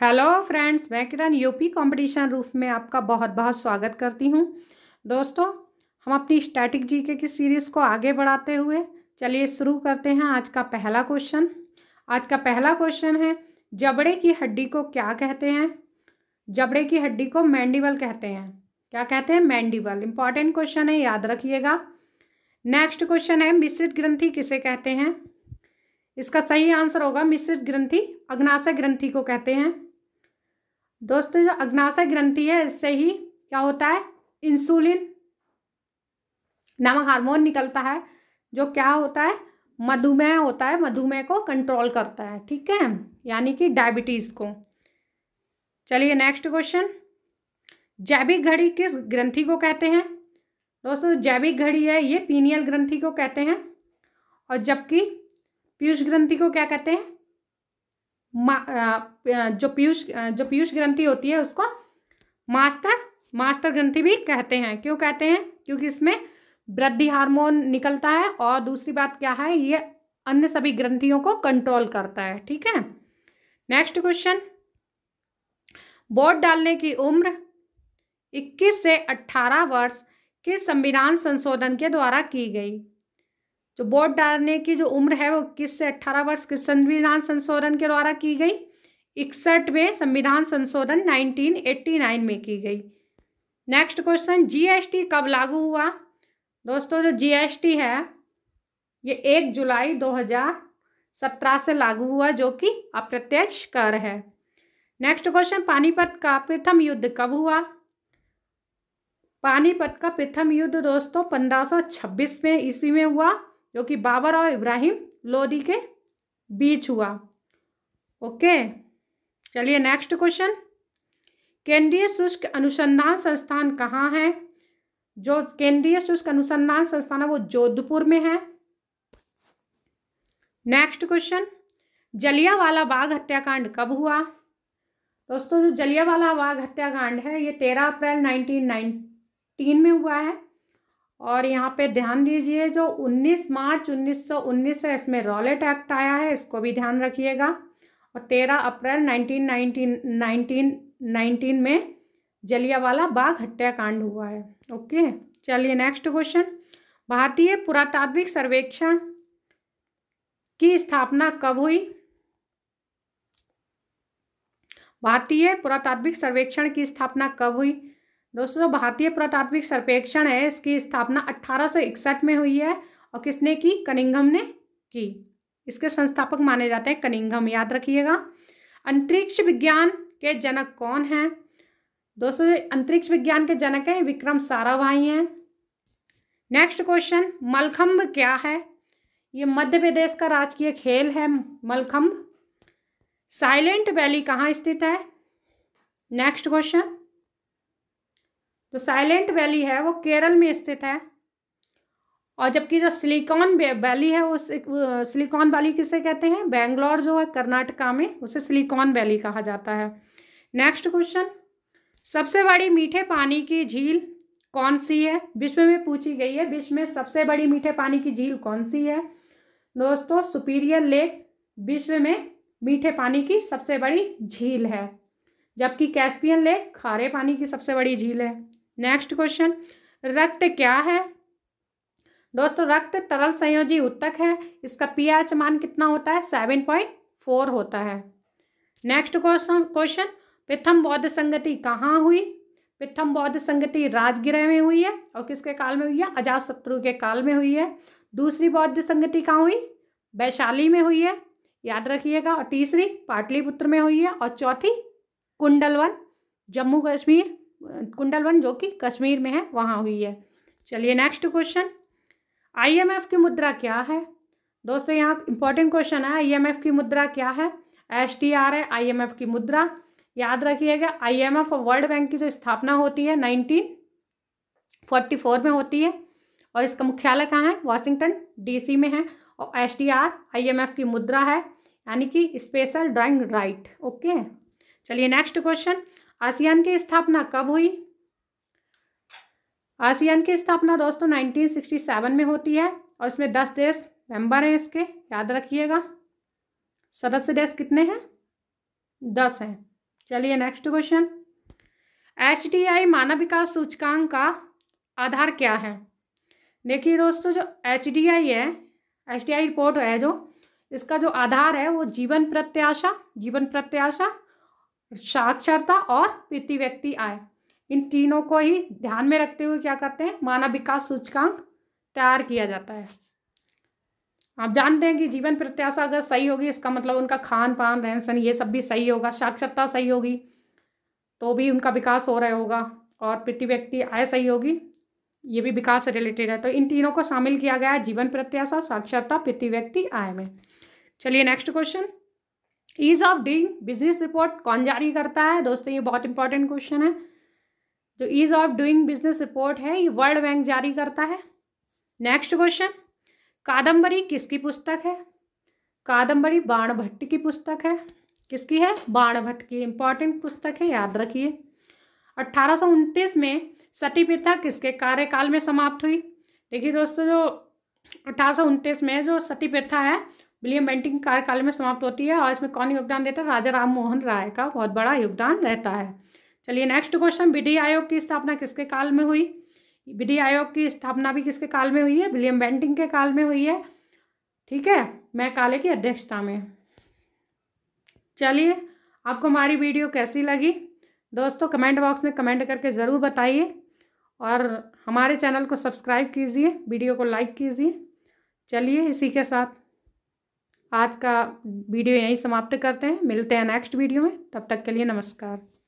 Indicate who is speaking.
Speaker 1: hello friends मैं किरण UP competition roof में आपका बहुत बहुत स्वागत करती हूं दोस्तों हम अपनी स्टैटिक जीके की सीरीज़ को आगे बढ़ाते हुए चलिए शुरू करते हैं आज का पहला क्वेश्चन आज का पहला क्वेश्चन है जबड़े की हड्डी को क्या कहते हैं जबड़े की हड्डी को मैंडिबल कहते हैं क्या कहते हैं मैंडिबल इंपॉर्टेंट क्वेश्चन है याद रखिएगा नेक्स्ट क्वेश्चन है मिश्रित ग्रंथि किसे कहते हैं इसका सही आंसर होगा मिश्रित ग्रंथि अग्नाशय ग्रंथि को कहते हैं दोस्तों जो अग्नाशय ग्रंथि है इससे ही क्या होता है इंसुलिन नामक हार्मोन निकलता है जो क्या होता है मधुमेह होता है मधुमेह को कंट्रोल करता है ठीक है यानी कि डायबिटीज़ को चलिए नेक्स्ट क्वेश्चन जैविक घड़ी किस ग्रंथि को कहते हैं दोस्तों जैविक घड़ी है ये पीनियल ग्रंथि को कहते हैं और जबकि पीयूष ग्रंथि को क्या कहते हैं जो पीयूष जो पीयूष ग्रंथि होती है उसको मास्टर मास्टर ग्रंथि भी कहते हैं क्यों कहते हैं क्योंकि इसमें वृद्धि हार्मोन निकलता है और दूसरी बात क्या है ये अन्य सभी ग्रंथियों को कंट्रोल करता है ठीक है नेक्स्ट क्वेश्चन वोट डालने की उम्र 21 से 18 वर्ष किस संविधान संशोधन के द्वारा की गई जो वोट डालने की जो उम्र है वो इक्कीस से अट्ठारह वर्ष किस संविधान संशोधन के द्वारा की गई इकसठवें संविधान संशोधन 1989 में की गई नेक्स्ट क्वेश्चन जीएसटी कब लागू हुआ दोस्तों जो जीएसटी है ये एक जुलाई 2017 से लागू हुआ जो कि अप्रत्यक्ष कर है नेक्स्ट क्वेश्चन पानीपत का प्रथम युद्ध कब हुआ पानीपत का प्रथम युद्ध दोस्तों 1526 में ईस्वी में हुआ जो कि बाबर और इब्राहिम लोधी के बीच हुआ ओके चलिए नेक्स्ट क्वेश्चन केंद्रीय शुष्क अनुसंधान संस्थान कहाँ है जो केंद्रीय शुष्क अनुसंधान संस्थान है वो जोधपुर में है नेक्स्ट क्वेश्चन जलियावाला बाग हत्याकांड कब हुआ दोस्तों जो जलियावाला बाग हत्याकांड है ये तेरह अप्रैल नाइनटीन नाइनटीन में हुआ है और यहाँ पे ध्यान दीजिए जो 19 मार्च 1919 है इसमें रॉलेट एक्ट आया है इसको भी ध्यान रखिएगा और 13 अप्रैल 1919 1919 में जलियावाला बाग हत्याकांड हुआ है ओके चलिए नेक्स्ट क्वेश्चन भारतीय पुरातात्विक सर्वेक्षण की स्थापना कब हुई भारतीय पुरातात्विक सर्वेक्षण की स्थापना कब हुई दोस्तों भारतीय पुरातात्विक सर्वेक्षण है इसकी स्थापना 1861 में हुई है और किसने की कनिंगम ने की इसके संस्थापक माने जाते हैं कनिंगम याद रखिएगा अंतरिक्ष विज्ञान के जनक कौन हैं दोस्तों अंतरिक्ष विज्ञान के जनक हैं विक्रम साराभाई हैं नेक्स्ट क्वेश्चन मलखम्ब क्या है ये मध्य प्रदेश का राजकीय खेल है मलखम्ब साइलेंट वैली कहाँ स्थित है नेक्स्ट क्वेश्चन जो साइलेंट वैली है वो केरल में स्थित है और जबकि जो सिलिकॉन वैली है वो सिलिकॉन वैली किसे कहते हैं बेंगलोर जो है कर्नाटका में उसे सिलिकॉन वैली कहा जाता है नेक्स्ट क्वेश्चन सबसे बड़ी मीठे पानी की झील कौन सी है विश्व में पूछी गई है विश्व में सबसे बड़ी मीठे पानी की झील कौन सी है दोस्तों सुपीरियर लेक विश्व में मीठे पानी की सबसे बड़ी झील है जबकि कैस्पियन लेक खारे पानी की सबसे बड़ी झील है नेक्स्ट क्वेश्चन रक्त क्या है दोस्तों रक्त तरल संयोजी उत्तक है इसका पीएच मान कितना होता है सेवन पॉइंट फोर होता है नेक्स्ट क्वेश्चन क्वेश्चन प्रथम बौद्ध संगति कहाँ हुई प्रथम बौद्ध संगति राजगिरह में हुई है और किसके काल में हुई है अजात शत्रु के काल में हुई है दूसरी बौद्ध संगति कहाँ हुई वैशाली में हुई है याद रखिएगा और तीसरी पाटलिपुत्र में हुई है और चौथी कुंडलवन जम्मू कश्मीर कुंडल वन जो कि कश्मीर में है वहाँ हुई है चलिए नेक्स्ट क्वेश्चन आईएमएफ की मुद्रा क्या है दोस्तों यहाँ इंपॉर्टेंट क्वेश्चन है आईएमएफ की मुद्रा क्या है एस टी आर है आई की मुद्रा याद रखिएगा आई एम वर्ल्ड बैंक की जो स्थापना होती है नाइनटीन फोर्टी फोर में होती है और इसका मुख्यालय कहाँ है वाशिंगटन डी में है और S T R I M F की मुद्रा है यानी कि स्पेशल ड्राइंग राइट ओके चलिए नेक्स्ट क्वेश्चन आसियान की स्थापना कब हुई आसियान की स्थापना दोस्तों 1967 में होती है और इसमें 10 देश मेंबर हैं इसके याद रखिएगा सदस्य देश कितने हैं दस हैं चलिए next question H D I मानव विकास सूचकांक का आधार क्या है देखिए दोस्तों जो एच डी आई है एच डी आई रिपोर्ट है जो इसका जो आधार है वो जीवन प्रत्याशा जीवन प्रत्याशा साक्षरता और प्रति व्यक्ति आय इन तीनों को ही ध्यान में रखते हुए क्या करते हैं मानव विकास सूचकांक तैयार किया जाता है आप जानते हैं कि जीवन प्रत्याशा अगर सही होगी इसका मतलब उनका खान पान रहन सहन ये सब भी सही होगा साक्षरता सही होगी तो भी उनका विकास हो रहा होगा और प्रति व्यक्ति आय सही होगी ये भी विकास से रिलेटेड है तो इन तीनों को शामिल किया गया है जीवन प्रत्याशा साक्षरता प्रति व्यक्ति आय में चलिए next question ease of doing business report कौन जारी करता है दोस्तों ये बहुत इंपॉर्टेंट क्वेश्चन है जो ease of doing business report है ये वर्ल्ड बैंक जारी करता है नेक्स्ट क्वेश्चन कादम्बरी किसकी पुस्तक है कादम्बरी बाण भट्ट की पुस्तक है किसकी है बाण भट्ट की इंपॉर्टेंट पुस्तक है याद रखिए अट्ठारह में सती प्रथा किसके कार्यकाल में समाप्त हुई देखिए दोस्तों जो अठारह में जो सती प्रथा है विलियम बेंटिंग कार्यकाल में समाप्त होती है और इसमें कौन योगदान देता है राजा राम मोहन राय का बहुत बड़ा योगदान रहता है चलिए नेक्स्ट क्वेश्चन विधि आयोग की स्थापना किसके काल में हुई विधि आयोग की स्थापना भी किसके काल में हुई है विलियम बेंटिंग के काल में हुई है ठीक है मैं काले की अध्यक्षता में चलिए आपको हमारी वीडियो कैसी लगी दोस्तों कमेंट बॉक्स में कमेंट करके ज़रूर बताइए और हमारे चैनल को सब्सक्राइब कीजिए वीडियो को लाइक कीजिए चलिए इसी के साथ आज का वीडियो यहीं समाप्त करते हैं मिलते हैं नेक्स्ट वीडियो में तब तक के लिए नमस्कार